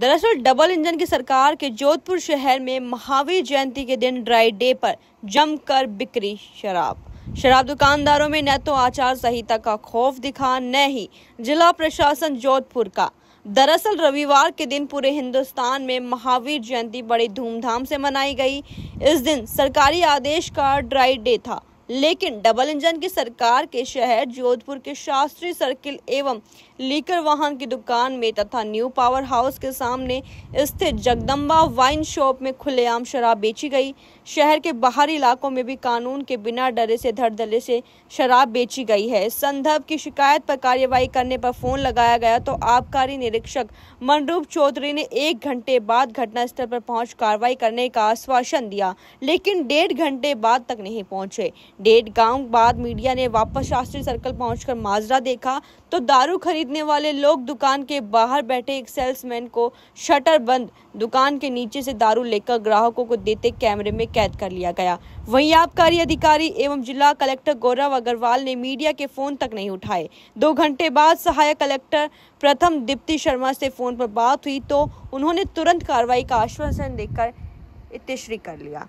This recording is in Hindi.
दरअसल डबल इंजन की सरकार के जोधपुर शहर में महावीर जयंती के दिन ड्राई डे पर जमकर बिक्री शराब शराब दुकानदारों में न तो आचार संहिता का खौफ दिखा न ही जिला प्रशासन जोधपुर का दरअसल रविवार के दिन पूरे हिंदुस्तान में महावीर जयंती बड़ी धूमधाम से मनाई गई इस दिन सरकारी आदेश का ड्राई डे था लेकिन डबल इंजन की सरकार के शहर जोधपुर के शास्त्री सर्किल एवं लीकर वाहन की दुकान में तथा न्यू पावर हाउस के सामने स्थित जगदम्बा वाइन शॉप में खुलेआम शराब बेची गई शहर के बाहरी इलाकों में भी कानून के बिना डरे से धड़धले से शराब बेची गई है संदर्भ की शिकायत पर कार्यवाही करने पर फोन लगाया गया तो आबकारी निरीक्षक मनरूप चौधरी ने एक घंटे बाद घटनास्थल पर पहुंच कार्रवाई करने का आश्वासन दिया लेकिन डेढ़ घंटे बाद तक नहीं पहुंचे डेढ़ गांव बाद मीडिया ने वापस शास्त्री सर्कल पहुंचकर माजरा देखा तो दारू खरीदने वाले लोग दुकान के बाहर बैठे एक सेल्समैन को शटर बंद दुकान के नीचे से दारू लेकर ग्राहकों को देते कैमरे में कैद कर लिया गया वहीं आबकारी अधिकारी एवं जिला कलेक्टर गौरव अग्रवाल ने मीडिया के फोन तक नहीं उठाए दो घंटे बाद सहायक कलेक्टर प्रथम दीप्ति शर्मा से फोन पर बात हुई तो उन्होंने तुरंत कार्रवाई का आश्वासन देकर इतिश्री कर लिया